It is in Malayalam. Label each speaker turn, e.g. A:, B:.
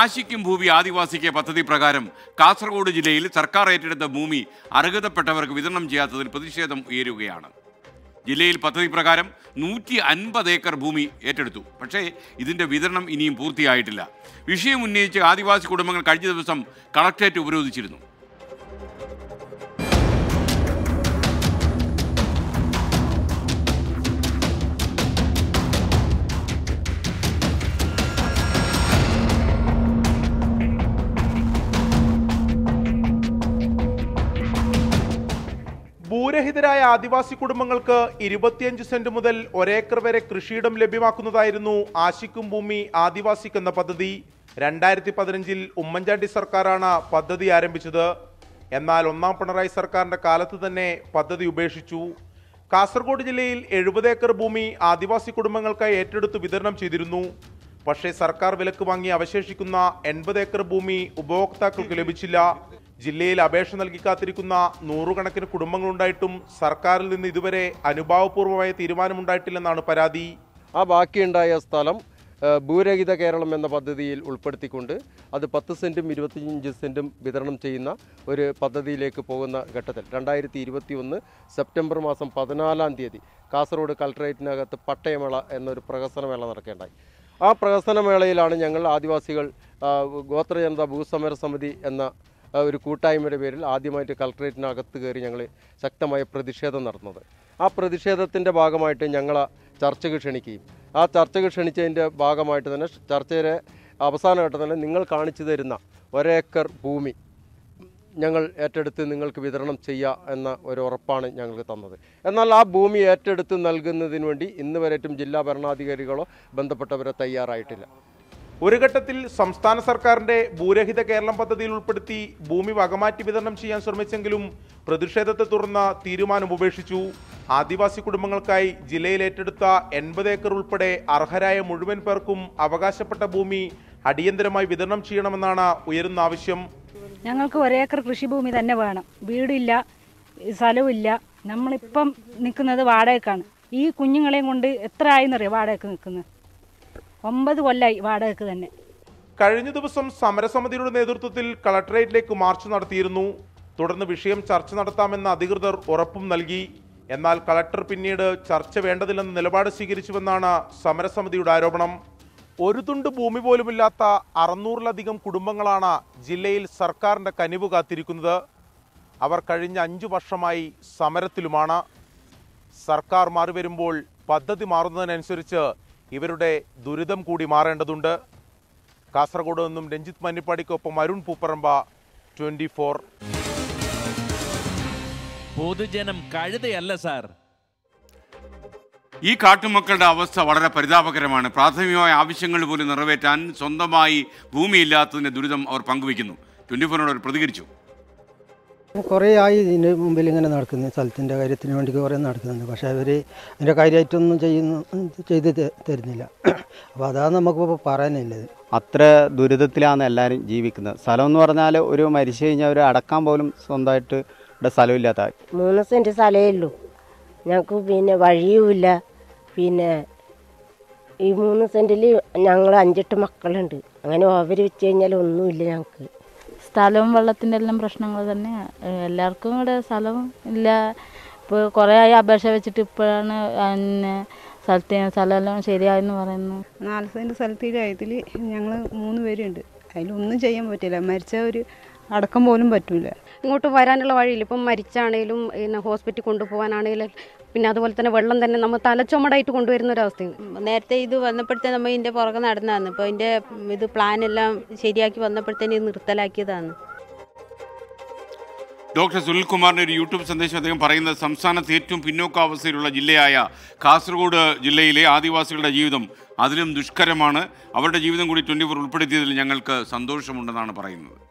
A: ആശിക്കും ഭൂമി ആദിവാസിക്ക് പദ്ധതി പ്രകാരം കാസർഗോഡ് ജില്ലയിൽ സർക്കാർ ഏറ്റെടുത്ത ഭൂമി അർഹതപ്പെട്ടവർക്ക് വിതരണം ചെയ്യാത്തതിൽ പ്രതിഷേധം ഉയരുകയാണ് ജില്ലയിൽ പദ്ധതി പ്രകാരം നൂറ്റി അൻപത് ഏക്കർ ഭൂമി ഏറ്റെടുത്തു പക്ഷേ ഇതിൻ്റെ വിതരണം ഇനിയും പൂർത്തിയായിട്ടില്ല വിഷയം ഉന്നയിച്ച് ആദിവാസി കുടുംബങ്ങൾ കഴിഞ്ഞ ദിവസം കളക്ട്രേറ്റ് ഉപരോധിച്ചിരുന്നു
B: ഭൂരഹിതരായ ആദിവാസി കുടുംബങ്ങൾക്ക് ഇരുപത്തിയഞ്ച് സെന്റ് മുതൽ ഒരേക്കർ വരെ കൃഷിയിടം ലഭ്യമാക്കുന്നതായിരുന്നു ആശിക്കും ഭൂമി എന്ന പദ്ധതി രണ്ടായിരത്തി പതിനഞ്ചിൽ ഉമ്മൻചാണ്ടി സർക്കാരാണ് പദ്ധതി ആരംഭിച്ചത് എന്നാൽ ഒന്നാം പിണറായി സർക്കാരിന്റെ കാലത്ത് തന്നെ പദ്ധതി ഉപേക്ഷിച്ചു കാസർഗോഡ് ജില്ലയിൽ എഴുപത് ഏക്കർ ഭൂമി ആദിവാസി കുടുംബങ്ങൾക്കായി ഏറ്റെടുത്ത് വിതരണം ചെയ്തിരുന്നു പക്ഷേ സർക്കാർ വിലക്ക് വാങ്ങി അവശേഷിക്കുന്ന എൺപത് ഏക്കർ ഭൂമി ഉപഭോക്താക്കൾക്ക് ലഭിച്ചില്ല ജില്ലയിൽ അപേക്ഷ നൽകി കാത്തിരിക്കുന്ന നൂറുകണക്കിന് കുടുംബങ്ങളുണ്ടായിട്ടും സർക്കാരിൽ നിന്ന് ഇതുവരെ അനുഭാവപൂർവമായ തീരുമാനമുണ്ടായിട്ടില്ലെന്നാണ് പരാതി ആ ബാക്കിയുണ്ടായ സ്ഥലം ഭൂരഹിത കേരളം എന്ന പദ്ധതിയിൽ
C: ഉൾപ്പെടുത്തിക്കൊണ്ട് അത് പത്ത് സെൻറ്റും ഇരുപത്തിയഞ്ച് സെൻറ്റും വിതരണം ചെയ്യുന്ന ഒരു പദ്ധതിയിലേക്ക് പോകുന്ന ഘട്ടത്തിൽ രണ്ടായിരത്തി ഇരുപത്തി ഒന്ന് സെപ്റ്റംബർ മാസം പതിനാലാം തീയതി കാസർഗോഡ് കലക്ടറേറ്റിനകത്ത് പട്ടയമേള എന്നൊരു പ്രഹസനമേള നടക്കേണ്ടായി ആ പ്രഹസനമേളയിലാണ് ഞങ്ങൾ ആദിവാസികൾ ഗോത്രജനത ഭൂസമര സമിതി എന്ന ഒരു കൂട്ടായ്മയുടെ പേരിൽ ആദ്യമായിട്ട് കളക്ട്രേറ്റിനകത്ത് കയറി ഞങ്ങൾ ശക്തമായ പ്രതിഷേധം നടന്നത് ആ പ്രതിഷേധത്തിൻ്റെ ഭാഗമായിട്ട് ഞങ്ങൾ ചർച്ചയ്ക്ക് ക്ഷണിക്കുകയും ആ ചർച്ചയ്ക്ക് ക്ഷണിച്ചതിൻ്റെ ഭാഗമായിട്ട് തന്നെ ചർച്ചയുടെ അവസാനമായിട്ട് തന്നെ നിങ്ങൾ കാണിച്ചു തരുന്ന ഒരേക്കർ ഭൂമി ഞങ്ങൾ ഏറ്റെടുത്ത് നിങ്ങൾക്ക് വിതരണം ചെയ്യുക എന്ന ഒരു ഉറപ്പാണ് ഞങ്ങൾക്ക് തന്നത് എന്നാൽ ആ ഭൂമി ഏറ്റെടുത്ത് നൽകുന്നതിന് വേണ്ടി
B: ഇന്ന് വരെയും ജില്ലാ ഭരണാധികാരികളോ ബന്ധപ്പെട്ടവരോ തയ്യാറായിട്ടില്ല ഒരു ഘട്ടത്തിൽ സംസ്ഥാന സർക്കാരിന്റെ ഭൂരഹിത കേരളം പദ്ധതിയിൽ ഉൾപ്പെടുത്തി ഭൂമി വകമാറ്റി വിതരണം ചെയ്യാൻ ശ്രമിച്ചെങ്കിലും പ്രതിഷേധത്തെ തുടർന്ന് തീരുമാനം ഉപേക്ഷിച്ചു ആദിവാസി കുടുംബങ്ങൾക്കായി ജില്ലയിൽ ഏറ്റെടുത്ത എൺപത് ഏക്കർ ഉൾപ്പെടെ അർഹരായ മുഴുവൻ പേർക്കും അവകാശപ്പെട്ട ഭൂമി അടിയന്തരമായി വിതരണം ചെയ്യണമെന്നാണ് ഉയരുന്ന ആവശ്യം
C: ഞങ്ങൾക്ക് ഒരേക്കർ കൃഷിഭൂമി തന്നെ വേണം വീടില്ല സ്ഥലവുമില്ല നമ്മളിപ്പം നിൽക്കുന്നത് വാടകക്കാണ് ഈ കുഞ്ഞുങ്ങളെയും കൊണ്ട് എത്ര ആയെന്നറിയാം വാടകക്ക് നിൽക്കുന്നത് ഒമ്പത് കൊല്ലായി വാടകയ്ക്ക് തന്നെ
B: കഴിഞ്ഞ ദിവസം സമരസമിതിയുടെ നേതൃത്വത്തിൽ കളക്ടറേറ്റിലേക്ക് മാർച്ച് നടത്തിയിരുന്നു തുടർന്ന് വിഷയം ചർച്ച നടത്താമെന്ന അധികൃതർ ഉറപ്പും നൽകി എന്നാൽ കളക്ടർ പിന്നീട് ചർച്ച വേണ്ടതില്ലെന്ന നിലപാട് സ്വീകരിച്ചുവെന്നാണ് സമരസമിതിയുടെ ആരോപണം ഒരു തുണ്ട് ഭൂമി പോലുമില്ലാത്ത അറുന്നൂറിലധികം കുടുംബങ്ങളാണ് ജില്ലയിൽ സർക്കാരിൻ്റെ കനിവ് കാത്തിരിക്കുന്നത് അവർ കഴിഞ്ഞ അഞ്ചു വർഷമായി സമരത്തിലുമാണ് സർക്കാർ മാറി വരുമ്പോൾ പദ്ധതി മാറുന്നതിനനുസരിച്ച് ഇവരുടെ ദുരിതം കൂടി മാറേണ്ടതുണ്ട് കാസർഗോഡ് നിന്നും രഞ്ജിത്ത് മഞ്ഞിപ്പാടിക്കൊപ്പം അരുൺ പൂപ്പറമ്പ ട്വന്റി ഫോർ പൊതുജനം കഴുതയല്ല സാർ
A: ഈ കാട്ടുമക്കളുടെ അവസ്ഥ വളരെ പരിതാപകരമാണ് പ്രാഥമികമായ ആവശ്യങ്ങൾ പോലും നിറവേറ്റാൻ സ്വന്തമായി ഭൂമിയില്ലാത്തതിന്റെ ദുരിതം അവർ പങ്കുവയ്ക്കുന്നു ട്വന്റി ഫോറിനോട് പ്രതികരിച്ചു
C: കുറേ ആയി ഇതിൻ്റെ മുമ്പിൽ ഇങ്ങനെ നടക്കുന്നു സ്ഥലത്തിൻ്റെ കാര്യത്തിന് വേണ്ടി കുറേ നടക്കുന്നുണ്ട് പക്ഷേ അവർ അതിൻ്റെ കാര്യമായിട്ടൊന്നും ചെയ്യുന്നു ചെയ്ത് തരുന്നില്ല അപ്പോൾ അതാണ് നമുക്കിപ്പോൾ പറയാനുള്ളത് അത്ര ദുരിതത്തിലാണ് എല്ലാവരും ജീവിക്കുന്നത് സ്ഥലം എന്ന് പറഞ്ഞാൽ ഒരു മരിച്ചു കഴിഞ്ഞാൽ അവർ അടക്കാൻ പോലും സ്വന്തമായിട്ട് ഇവിടെ സ്ഥലമില്ലാത്ത മൂന്ന് സെൻറ്റ് സ്ഥലമേ ഉള്ളൂ ഞങ്ങൾക്ക് പിന്നെ വഴിയുമില്ല പിന്നെ ഈ മൂന്ന് സെൻറ്റിൽ ഞങ്ങൾ അഞ്ചെട്ട് മക്കളുണ്ട് അങ്ങനെ അവർ വെച്ച് കഴിഞ്ഞാൽ ഒന്നുമില്ല ഞങ്ങൾക്ക് സ്ഥലവും വെള്ളത്തിൻ്റെ എല്ലാം പ്രശ്നങ്ങൾ തന്നെ എല്ലാവർക്കും ഇവിടെ സ്ഥലം ഇല്ല ഇപ്പോൾ കുറേ ആയി അപേക്ഷ വെച്ചിട്ട് ഇപ്പോഴാണ് പിന്നെ സ്ഥലത്തിന് സ്ഥലമെല്ലാം ശരിയായെന്ന് പറയുന്നു നാല് സെൻറ്റ് സ്ഥലത്തിൻ്റെ കാര്യത്തിൽ ഞങ്ങൾ മൂന്ന് പേരുണ്ട് അതിലൊന്നും ചെയ്യാൻ പറ്റില്ല മരിച്ച ഒരു അടക്കം പോലും പറ്റില്ല ഇങ്ങോട്ട് വരാനുള്ള വഴിയില്ല ഇപ്പം മരിച്ചാണേലും പിന്നെ ഹോസ്പിറ്റലിൽ കൊണ്ടുപോകാനാണേലും പിന്നെ അതുപോലെ തന്നെ വെള്ളം തന്നെ നമ്മൾ തലച്ചുമടായിട്ട് കൊണ്ടുവരുന്ന ഒരു അവസ്ഥയാണ് നേരത്തെ ഇത് വന്നപ്പോഴത്തേ നമ്മൾ ഇതിൻ്റെ പുറകെ നടന്നതാണ് ഇപ്പോൾ ഇതിൻ്റെ ഇത് പ്ലാൻ എല്ലാം ശരിയാക്കി വന്നപ്പോഴത്തേന് ഇത് നിർത്തലാക്കിയതാണ്
A: ഡോക്ടർ സുനിൽകുമാറിൻ്റെ ഒരു യൂട്യൂബ് സന്ദേശം അദ്ദേഹം പറയുന്നത് സംസ്ഥാനത്ത് ഏറ്റവും പിന്നോക്കാവസ്ഥയിലുള്ള ജില്ലയായ കാസർഗോഡ് ജില്ലയിലെ ആദിവാസികളുടെ ജീവിതം അതിലും ദുഷ്കരമാണ് അവരുടെ ജീവിതം കൂടി ട്വൻറ്റി ഫോർ ഉൾപ്പെടുത്തിയതിൽ ഞങ്ങൾക്ക് സന്തോഷമുണ്ടെന്നാണ് പറയുന്നത്